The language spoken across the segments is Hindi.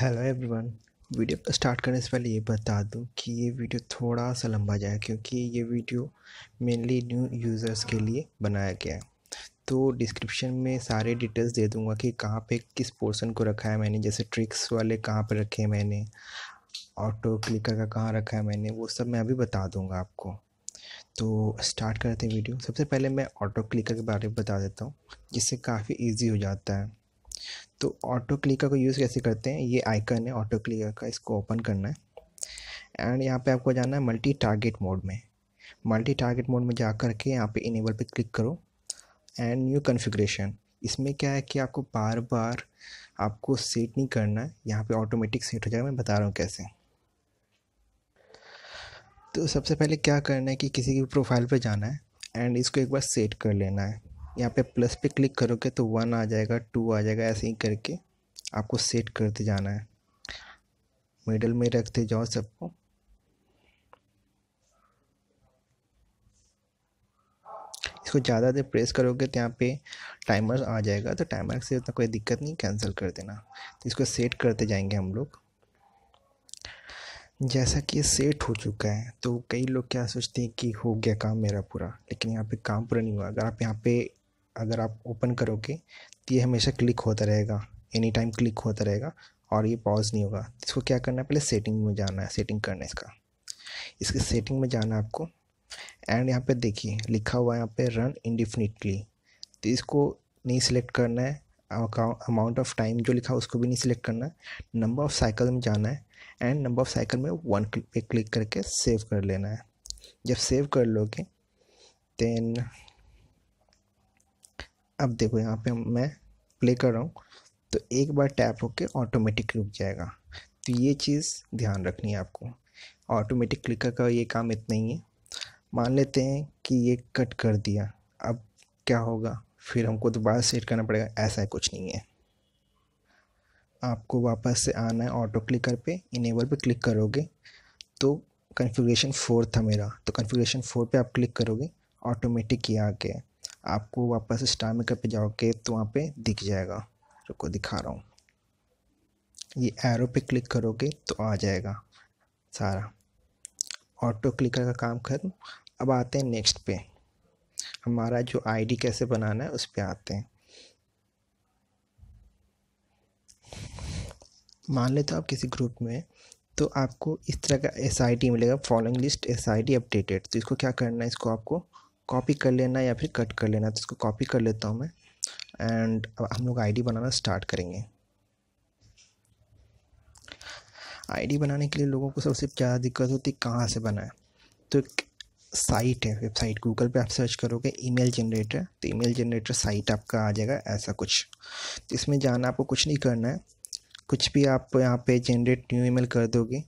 हेलो एवरीवन वीडियो स्टार्ट करने से पहले ये बता दूं कि ये वीडियो थोड़ा सा लंबा जाए क्योंकि ये वीडियो मेनली न्यू यूज़र्स के लिए बनाया गया है तो डिस्क्रिप्शन में सारे डिटेल्स दे दूंगा कि कहाँ पे किस पोर्शन को रखा है मैंने जैसे ट्रिक्स वाले कहाँ पे रखे हैं मैंने ऑटो क्लिकर का कहाँ रखा है मैंने वो सब मैं अभी बता दूँगा आपको तो स्टार्ट करते हैं वीडियो सबसे पहले मैं ऑटो क्लिकर के बारे में बता देता हूँ जिससे काफ़ी ईजी हो जाता है तो ऑटो क्लिकर को यूज़ कैसे करते हैं ये आइकन है ऑटो क्लिकर का इसको ओपन करना है एंड यहाँ पे आपको जाना है मल्टी टारगेट मोड में मल्टी टारगेट मोड में जा कर के यहाँ पे इनेबल पे क्लिक करो एंड न्यू कन्फिग्रेशन इसमें क्या है कि आपको बार बार आपको सेट नहीं करना है यहाँ पर ऑटोमेटिक सेट हो जाएगा मैं बता रहा हूँ कैसे तो सबसे पहले क्या करना है कि किसी की प्रोफाइल पर जाना है एंड इसको एक बार सेट कर लेना है यहाँ पे प्लस पे क्लिक करोगे तो वन आ जाएगा टू आ जाएगा ऐसे ही करके आपको सेट करते जाना है मिडल में रखते जाओ सबको इसको ज़्यादा देर प्रेस करोगे तो यहाँ पे टाइमर आ जाएगा तो टाइमर से उतना कोई दिक्कत नहीं कैंसिल कर देना तो इसको सेट करते जाएंगे हम लोग जैसा कि सेट हो चुका है तो कई लोग क्या सोचते हैं कि हो गया काम मेरा पूरा लेकिन यहाँ पे काम पूरा नहीं हुआ अगर आप यहाँ पे अगर आप ओपन करोगे तो ये हमेशा क्लिक होता रहेगा एनी टाइम क्लिक होता रहेगा और ये पॉज नहीं होगा तो इसको क्या करना है पहले सेटिंग में जाना है सेटिंग करना है इसका इसकी सेटिंग में जाना है आपको एंड यहाँ पे देखिए लिखा हुआ है यहाँ पे रन इंडिफिनिटली तो इसको नहीं सिलेक्ट करना है अमाउंट ऑफ टाइम जो लिखा उसको भी नहीं सिलेक्ट करना है नंबर ऑफ साइकिल में जाना है एंड नंबर ऑफ साइकिल में वन पे क्लिक करके सेव कर लेना है जब सेव कर लोगे देन अब देखो यहाँ पे मैं प्ले कर रहा हूँ तो एक बार टैप होके ऑटोमेटिक रुक जाएगा तो ये चीज़ ध्यान रखनी है आपको ऑटोमेटिक क्लिकर का ये काम इतना ही है मान लेते हैं कि ये कट कर दिया अब क्या होगा फिर हमको दोबारा सेट करना पड़ेगा ऐसा कुछ नहीं है आपको वापस से आना है ऑटो क्लिकर पे इनेबल पे क्लिक करोगे तो कन्फिग्रेशन फोर था मेरा तो कन्फिग्रेशन फोर पे आप क्लिक करोगे ऑटोमेटिक ये आ गया आपको वापस स्टार मेकर पे जाओगे तो वहाँ पे दिख जाएगा रुको दिखा रहा हूँ ये एरो पे क्लिक करोगे तो आ जाएगा सारा ऑटो क्लिकर का काम खत्म अब आते हैं नेक्स्ट पे हमारा जो आईडी कैसे बनाना है उस पर आते हैं मान लेते हो आप किसी ग्रुप में तो आपको इस तरह का एस आई डी मिलेगा following list S I D updated तो इसको क्या करना है इसको आपको कॉपी कर लेना या फिर कट कर लेना तो इसको कॉपी कर लेता हूँ मैं एंड अब हम लोग आईडी बनाना स्टार्ट करेंगे आईडी बनाने के लिए लोगों को सबसे ज़्यादा दिक्कत होती है कहाँ से बनाए तो एक साइट है वेबसाइट गूगल पे आप सर्च करोगे ईमेल जनरेटर तो ईमेल जनरेटर साइट आपका आ जाएगा ऐसा कुछ तो इसमें जाना आपको कुछ नहीं करना है कुछ भी आप यहाँ पे जनरेट न्यू ईमेल कर दोगे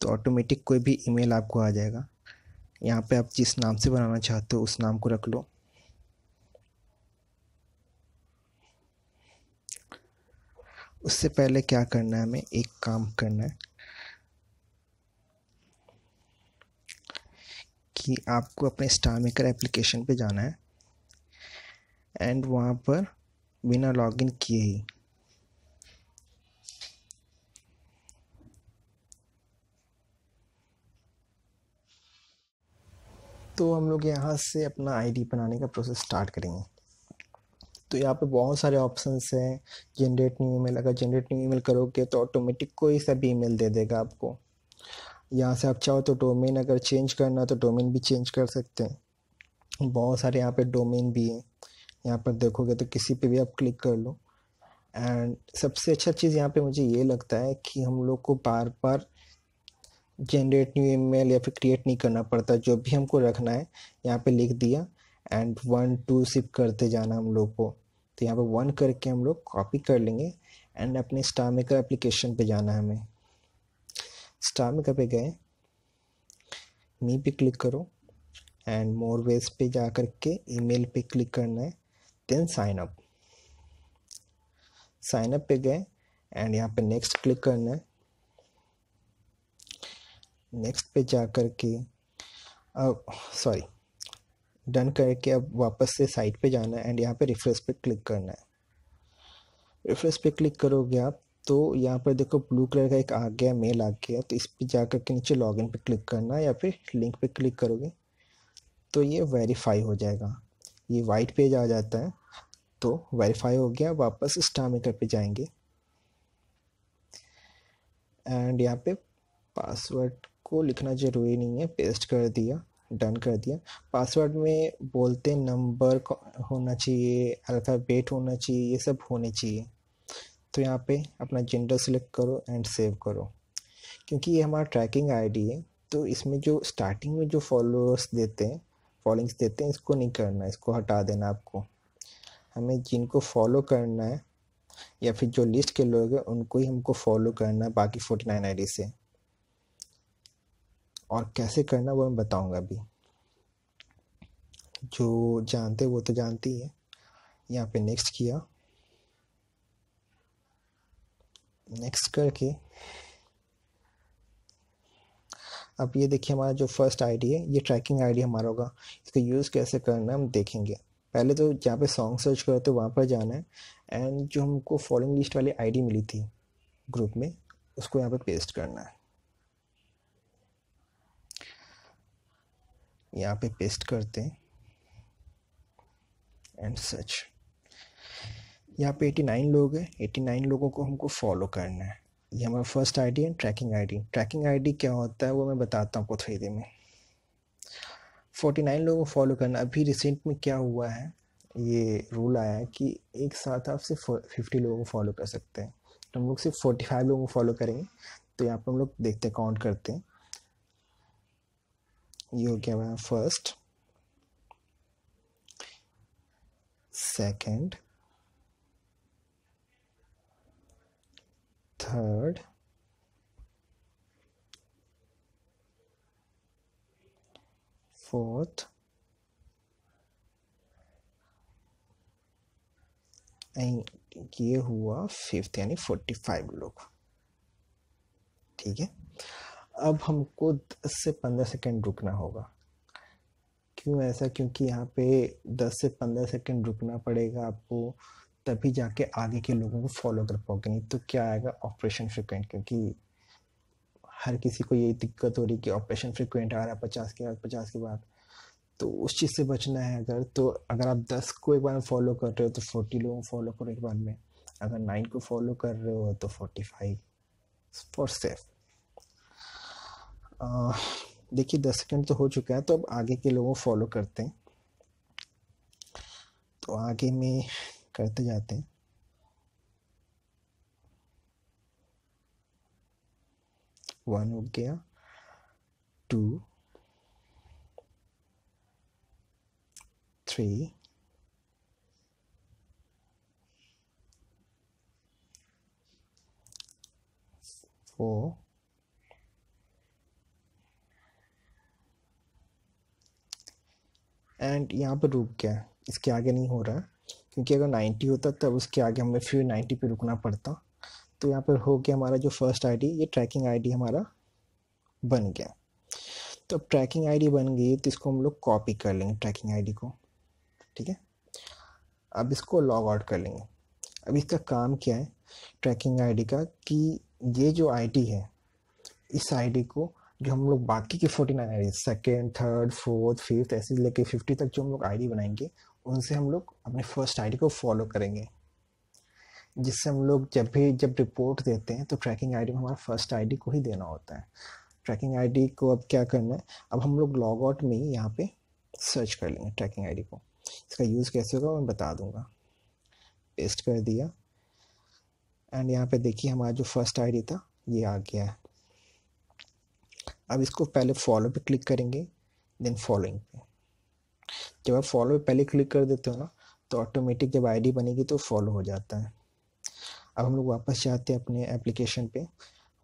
तो ऑटोमेटिक कोई भी ईमेल आपको आ जाएगा यहाँ पे आप जिस नाम से बनाना चाहते हो उस नाम को रख लो उससे पहले क्या करना है हमें एक काम करना है कि आपको अपने स्टार मेकर एप्लीकेशन पे जाना है एंड वहाँ पर बिना लॉगिन किए ही तो हम लोग यहाँ से अपना आईडी बनाने का प्रोसेस स्टार्ट करेंगे तो यहाँ पे बहुत सारे ऑप्शंस हैं जनरेट न्यू ईमेल अगर जनरेट न्यू ईमेल करोगे तो ऑटोमेटिक कोई सा भी ईमेल दे देगा आपको यहाँ से आप चाहो तो डोमेन अगर चेंज करना तो डोमेन भी चेंज कर सकते हैं बहुत सारे यहाँ पे डोमेन भी हैं यहाँ पर देखोगे तो किसी पे भी आप क्लिक कर लो एंड सबसे अच्छा चीज़ यहाँ पे मुझे ये लगता है कि हम लोग को बार बार जनरेट न्यू ईमेल या फिर क्रिएट नहीं करना पड़ता जो भी हमको रखना है यहाँ पे लिख दिया एंड वन टू सिप करते जाना हम लोग को तो यहाँ पे वन करके हम लोग कॉपी कर लेंगे एंड अपने स्टार मेकर एप्लीकेशन पे जाना है हमें स्टार मेकर पे गए मी पे क्लिक करो एंड मोर वेज पे जा करके मेल पर क्लिक करना है then sign up sign up पे गए एंड यहाँ पे नेक्स्ट क्लिक करना है नेक्स्ट पे जा कर के सॉरी डन करके अब वापस से साइट पे जाना है एंड यहाँ पे रिफ्रेश पे क्लिक करना है रिफ्रेश पे क्लिक करोगे आप तो यहाँ पर देखो ब्लू कलर का एक आ गया मेल आ गया तो इस पर जा कर के नीचे लॉग इन पर क्लिक करना है या फिर लिंक पे क्लिक करोगे तो ये वेरीफाई हो जाएगा ये वाइट पेज आ जाता है तो वेरीफाई हो गया वापस स्टार मेकर पे जाएंगे एंड यहाँ पे पासवर्ड को लिखना ज़रूरी नहीं है पेस्ट कर दिया डन कर दिया पासवर्ड में बोलते नंबर होना चाहिए अल्फ़ाबेट होना चाहिए ये सब होने चाहिए तो यहाँ पे अपना जेंडर सिलेक्ट करो एंड सेव करो क्योंकि ये हमारा ट्रैकिंग आईडी है तो इसमें जो स्टार्टिंग में जो फॉलोअर्स देते हैं फॉलोइंग्स देते हैं इसको नहीं करना इसको हटा देना आपको हमें जिनको फॉलो करना है या फिर जो लिस्ट के लोग हैं उनको ही हमको फॉलो करना है बाकी फोर्टी नाइन आई से और कैसे करना वो मैं बताऊंगा अभी जो जानते वो तो जानती है यहाँ पे नेक्स्ट किया नेक्स्ट करके अब ये देखिए हमारा जो फर्स्ट आईडी है ये ट्रैकिंग आईडी हमारा होगा इसका यूज़ कैसे करना है हम देखेंगे पहले तो जहाँ पे सॉन्ग सर्च करो तो वहाँ पर जाना है एंड जो हमको फॉलोइंग लिस्ट वाली आईडी मिली थी ग्रुप में उसको यहाँ पे पेस्ट करना है यहाँ पे पेस्ट करते हैं एंड सच यहाँ पे 89 लोग हैं 89 लोगों को हमको फॉलो करना है ये हमारा first ID and tracking ID tracking ID क्या होता है वो मैं बताता हूँ आपको थोड़ी देर में 49 लोगों को फॉलो करना अभी रिसेंट में क्या हुआ है ये रूल आया है कि एक साथ आप सिर्फ फिफ्टी लोगों को फॉलो कर सकते हैं तो हम लोग सिर्फ फोर्टी फाइव लोगों को फॉलो करेंगे तो यहाँ पर हम लोग देखते काउंट करते हैं you give a first second third fourth ये हुआ फिफ्थ यानी फोर्टी फाइव लोग ठीक है अब हमको 10 से 15 सेकंड रुकना होगा क्यों ऐसा क्योंकि यहाँ पे 10 से 15 सेकंड रुकना पड़ेगा आपको तभी जाके आगे के लोगों को फॉलो कर पाओगे नहीं तो क्या आएगा ऑपरेशन फ्रिक्वेंट क्योंकि हर किसी को यही दिक्कत हो रही कि ऑपरेशन फ्रिक्वेंट आ रहा है पचास के बाद पचास के बाद तो उस चीज़ से बचना है अगर तो अगर आप दस को एक बार फॉलो कर रहे हो तो फोर्टी लोगों को फॉलो करो एक बार में अगर नाइन को फॉलो कर रहे हो तो फोर्टी फाइव फॉर सेफ देखिए दस सेकंड तो हो चुका है तो अब आगे के लोगों फॉलो करते हैं तो आगे में करते जाते हैं वन हो गया टू थ्री फोर एंड यहाँ पर रुक गया इसके आगे नहीं हो रहा है क्योंकि अगर नाइन्टी होता तब उसके आगे हमें फिर नाइन्टी पर रुकना पड़ता तो यहाँ पर हो गया हमारा जो फर्स्ट आई ये ट्रैकिंग आई हमारा बन गया तो अब ट्रैकिंग आईडी बन गई तो इसको हम लोग कॉपी कर लेंगे ट्रैकिंग आईडी को ठीक है अब इसको लॉग आउट कर लेंगे अब इसका काम क्या है ट्रैकिंग आईडी का कि ये जो आईडी है इस आईडी को जो हम लोग बाकी के forty nine I second third fourth fifth ऐसे लेके फिफ्टी तक जो हम लोग आई बनाएंगे उनसे हम लोग अपने फर्स्ट आई को फॉलो करेंगे जिससे हम लोग जब भी जब रिपोर्ट देते हैं तो ट्रैकिंग आईडी में हमारा फर्स्ट आईडी को ही देना होता है ट्रैकिंग आई को अब क्या करना है अब हम लोग लॉग आउट में ही यहाँ पर सर्च कर लेंगे ट्रैकिंग आई को इसका यूज़ कैसे होगा मैं बता दूंगा पेस्ट कर दिया एंड यहाँ पे देखिए हमारा जो फर्स्ट आईडी था ये आ गया है अब इसको पहले फॉलो पे क्लिक करेंगे देन फॉलोइंग पे जब आप फॉलो पे पहले क्लिक कर देते हो ना तो ऑटोमेटिक जब आईडी बनेगी तो फॉलो हो जाता है अब हम लोग वापस जाते हैं अपने एप्लीकेशन पे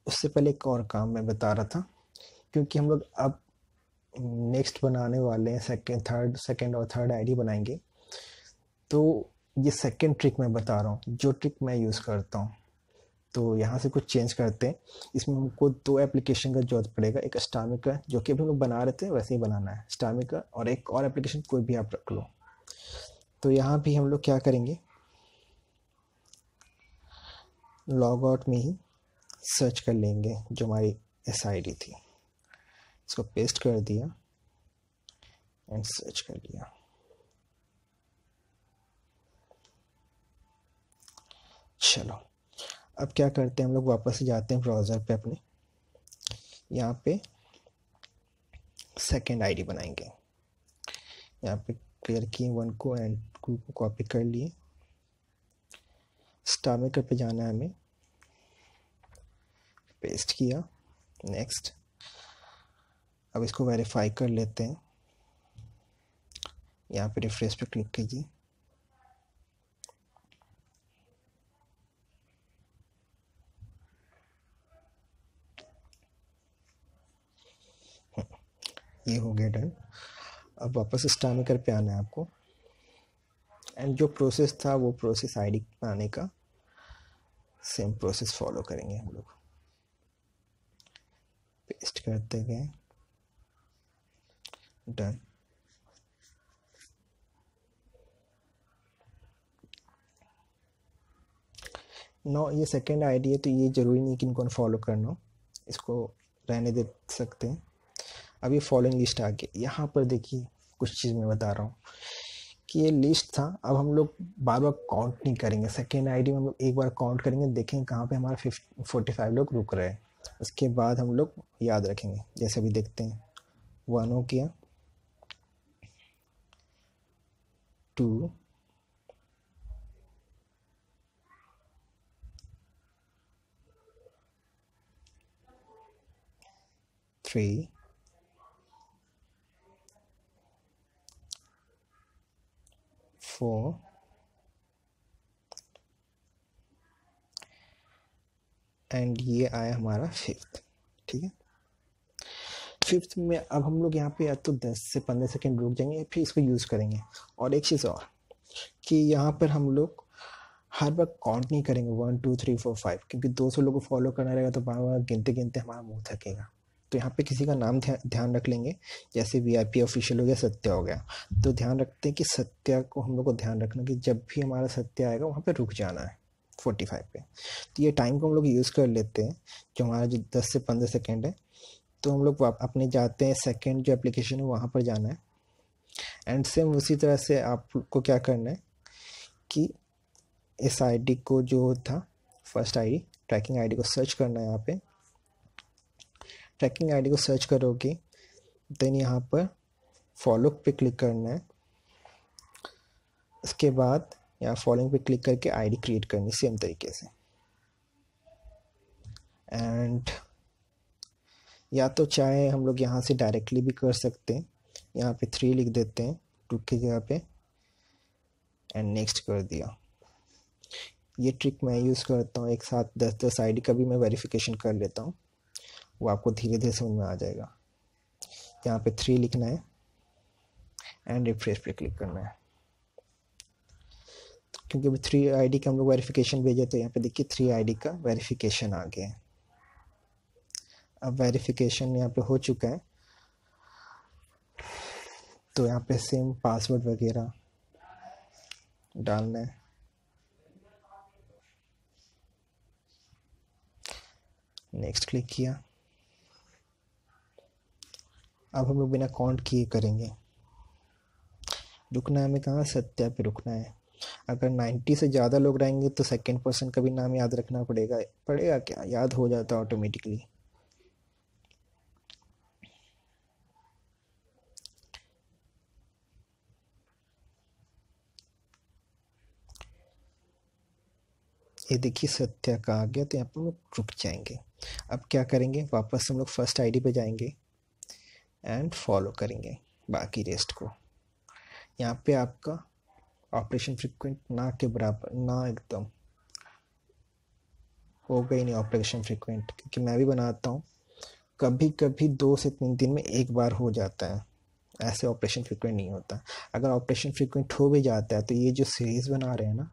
उससे पहले एक और काम मैं बता रहा था क्योंकि हम लोग अब नेक्स्ट बनाने वाले हैं सेकेंड थर्ड सेकेंड और थर्ड आईडी बनाएंगे तो ये सेकेंड ट्रिक मैं बता रहा हूँ जो ट्रिक मैं यूज़ करता हूँ तो यहाँ से कुछ चेंज करते हैं इसमें हमको दो एप्लीकेशन का जरूरत पड़ेगा एक स्टामिक का जो कि अभी हम लोग बना रहे थे वैसे ही बनाना है स्टामिक का और एक और एप्लीकेशन कोई भी आप रख लो तो यहाँ भी हम लोग क्या करेंगे लॉग आउट में ही सर्च कर लेंगे जो हमारी एस थी इसको पेस्ट कर दिया एंड सर्च कर लिया चलो अब क्या करते हैं हम लोग वापस जाते हैं ब्राउज़र पे अपने यहाँ पे सेकंड आईडी बनाएंगे यहाँ पे क्लियर किए वन को एंड टू को कॉपी कर लिए स्टार मेकर पे जाना है हमें पेस्ट किया नेक्स्ट अब इसको वेरीफाई कर लेते हैं यहाँ पे रिफ्रेश पे क्लिक कीजिए ये हो गया डन अब वापस कर पे आना है आपको एंड जो प्रोसेस था वो प्रोसेस आईडी डी आने का सेम प्रोसेस फॉलो करेंगे हम लोग पेस्ट करते गए डन नौ ये सेकेंड आईडी है तो ये ज़रूरी नहीं कि इनको फॉलो करना इसको रहने दे सकते हैं अब ये फॉलोइंग लिस्ट आ गया यहाँ पर देखिए कुछ चीज़ मैं बता रहा हूँ कि ये लिस्ट था अब हम लोग बार बार काउंट नहीं करेंगे सेकेंड आईडी में हम लोग एक बार काउंट करेंगे देखेंगे कहाँ पे हमारा फिफ्टी फोर्टी फाइव लोग रुक रहे हैं उसके बाद हम लोग याद रखेंगे जैसे अभी देखते हैं वन हो गया टू थ्री 4 एंड ये आया हमारा फिफ्थ ठीक है फिफ्थ में अब हम लोग यहाँ पे या तो दस से पंद्रह सेकेंड रुक जाएंगे या फिर इसको यूज़ करेंगे और एक चीज़ और कि यहाँ पर हम लोग हर बार काउंट नहीं करेंगे one two three four five क्योंकि दो सौ लोगों को फॉलो करना रहेगा तो बार बार गिनते गिनते हमारा मुँह थकेगा तो यहाँ पे किसी का नाम ध्यान रख लेंगे जैसे वीआईपी ऑफिशियल हो गया सत्य हो गया तो ध्यान रखते हैं कि सत्या को हम लोग को ध्यान रखना कि जब भी हमारा सत्य आएगा वहाँ पे रुक जाना है फोर्टी फाइव पे तो ये टाइम को हम लोग यूज़ कर लेते हैं जो हमारा जो दस से पंद्रह सेकेंड है तो हम लोग अपने जाते हैं सेकेंड जो एप्लीकेशन है वहाँ पर जाना है एंड सेम उसी तरह से आपको क्या करना है कि इस आईडी को जो था फर्स्ट आईडी ट्रैकिंग आईडी को सर्च करना है यहाँ पे ट्रैकिंग आईडी को सर्च करोगे देन यहाँ पर फॉलो पे क्लिक करना है इसके बाद यहाँ फॉलोइंग पे क्लिक करके आईडी क्रिएट करनी सेम तरीके से एंड या तो चाहे हम लोग यहाँ से डायरेक्टली भी कर सकते हैं यहाँ पे थ्री लिख देते हैं टू की जगह पे एंड नेक्स्ट कर दिया ये ट्रिक मैं यूज़ करता हूँ एक साथ दस दस आईडी का भी मैं वेरिफिकेशन कर लेता हूँ वो आपको धीरे धीरे समझ में आ जाएगा यहाँ पे थ्री लिखना है एंड रिफ्रेश पे क्लिक करना है तो क्योंकि अभी थ्री आईडी का हम लोग वेरिफिकेशन भेजे तो यहाँ पे देखिए थ्री आईडी का वेरिफिकेशन आ गया है अब वेरिफिकेशन यहाँ पे हो चुका है तो यहाँ पे सेम पासवर्ड वगैरह डालना है नेक्स्ट क्लिक किया अब हम लोग बिना काउंट किए करेंगे रुकना हमें कहाँ सत्या पे रुकना है अगर नाइन्टी से ज़्यादा लोग रहेंगे तो सेकेंड पर्सन का भी नाम याद रखना पड़ेगा पड़ेगा क्या याद हो जाता ऑटोमेटिकली ये देखिए सत्या का आ गया तो यहाँ पर हम लोग रुक जाएंगे अब क्या करेंगे वापस हम लोग फर्स्ट आईडी पे जाएंगे एंड फॉलो करेंगे बाकी रेस्ट को यहाँ पे आपका ऑपरेशन फ्रिक्वेंट ना के बराबर ना एकदम हो गई नहीं ऑपरेशन फ्रिक्वेंट क्योंकि मैं भी बनाता हूँ कभी कभी दो से तीन दिन में एक बार हो जाता है ऐसे ऑपरेशन फ्रिक्वेंट नहीं होता अगर ऑपरेशन फ्रिक्वेंट हो भी जाता है तो ये जो सीरीज़ बना रहे हैं ना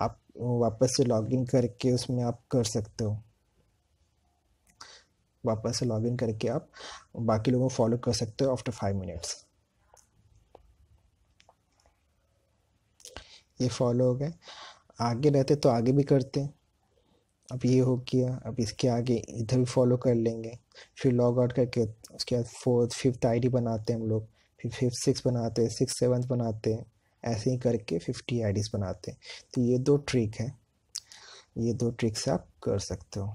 आप वापस से इन करके उसमें आप कर सकते हो वापस से इन करके आप बाकी लोगों को फॉलो कर सकते हो आफ्टर फाइव मिनट्स ये फॉलो हो गए आगे रहते तो आगे भी करते अब ये हो गया अब इसके आगे इधर भी फॉलो कर लेंगे फिर लॉग आउट करके उसके बाद फोर्थ फिफ्थ आईडी बनाते हैं हम लोग फिर फिफ्थ सिक्स बनाते हैं सिक्स सेवन्थ बनाते हैं ऐसे ही करके फिफ्टी आईडीज़ बनाते हैं तो ये दो ट्रिक है ये दो ट्रिक्स आप कर सकते हो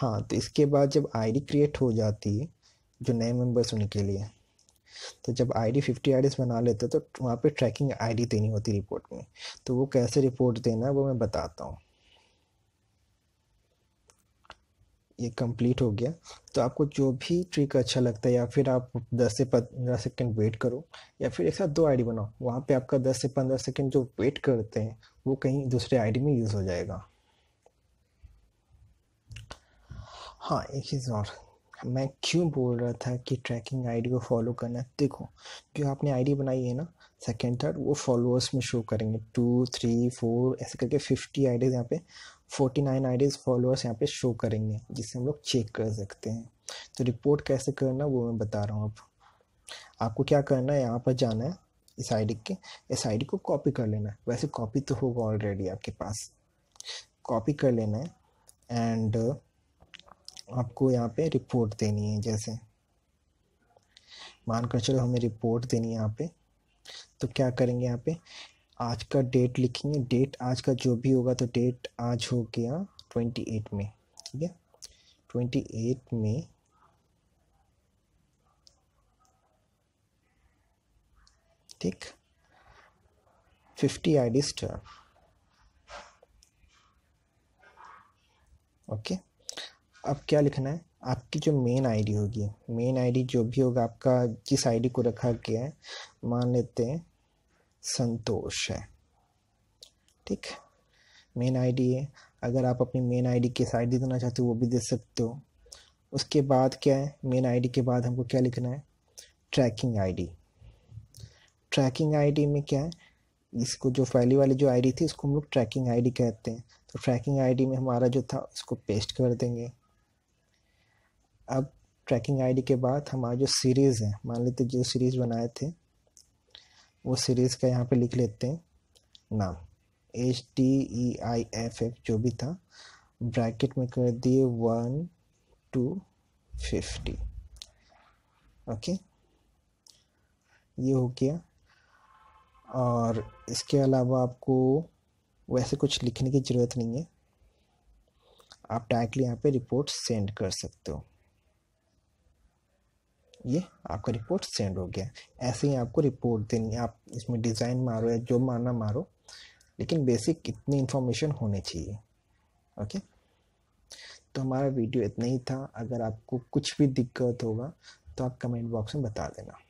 हाँ तो इसके बाद जब आईडी क्रिएट हो जाती है जो नए मेंबर्स उनके लिए तो जब आईडी फिफ्टी आई बना लेते तो वहाँ पे ट्रैकिंग आईडी देनी होती रिपोर्ट में तो वो कैसे रिपोर्ट देना है वो मैं बताता हूँ ये कंप्लीट हो गया तो आपको जो भी ट्रिक अच्छा लगता है या फिर आप 10 से 15 सेकंड वेट करो या फिर एक साथ दो आईडी बनाओ वहाँ पे आपका 10 से 15 सेकंड जो वेट करते हैं वो कहीं दूसरे आईडी में यूज़ हो जाएगा हाँ एक चीज़ और मैं क्यों बोल रहा था कि ट्रैकिंग आईडी को फॉलो करना देखो जो आपने आईडी बनाई है ना सेकेंड थर्ड वो फॉलोअर्स में शो करेंगे टू थ्री फोर ऐसे करके फिफ्टी आईडीज़ यहाँ पे फोर्टी नाइन आईडीज़ फॉलोअर्स यहाँ पे शो करेंगे जिससे हम लोग चेक कर सकते हैं तो रिपोर्ट कैसे करना वो मैं बता रहा हूँ अब आपको क्या करना है यहाँ पर जाना है इस आईडी के इस आईडी को कॉपी कर लेना है वैसे कॉपी तो होगा ऑलरेडी आपके पास कॉपी कर लेना है एंड आपको यहाँ पे रिपोर्ट देनी है जैसे मान कर चलो हमें रिपोर्ट देनी है यहाँ पे तो क्या करेंगे यहाँ पे आज का डेट लिखेंगे डेट आज का जो भी होगा तो डेट आज हो गया ट्वेंटी एट में ठीक है ट्वेंटी एट में ठीक fifty I D okay okay. अब क्या लिखना है आपकी जो मेन आईडी होगी मेन आईडी जो भी होगा आपका जिस आईडी को रखा गया है मान लेते हैं संतोष है ठीक मेन आईडी है अगर आप अपनी main ID D side I देना चाहते हो वो भी दे सकते हो उसके बाद क्या है मेन आईडी के बाद हमको क्या लिखना है ट्रैकिंग आईडी ट्रैकिंग आईडी में क्या है इसको जो पहली वाली जो आईडी थी उसको हम लोग ट्रैकिंग आईडी कहते हैं तो ट्रैकिंग आईडी में हमारा जो था उसको पेस्ट कर देंगे अब ट्रैकिंग आईडी के बाद हमारा जो सीरीज़ है मान लेते जो सीरीज़ बनाए थे वो सीरीज़ का यहाँ पे लिख लेते हैं नाम H D E I F F जो भी था ब्रैकेट में कर दिए वन टू फिफ्टी ओके ये हो गया और इसके अलावा आपको वैसे कुछ लिखने की ज़रूरत नहीं है आप डायरेक्टली यहाँ पे रिपोर्ट सेंड कर सकते हो ये आपका रिपोर्ट सेंड हो गया ऐसे ही आपको रिपोर्ट देनी आप इसमें डिज़ाइन मारो या जो मारना मारो लेकिन बेसिक इतनी इन्फॉर्मेशन होनी चाहिए ओके तो हमारा वीडियो इतना ही था अगर आपको कुछ भी दिक्कत होगा तो आप कमेंट बॉक्स में बता देना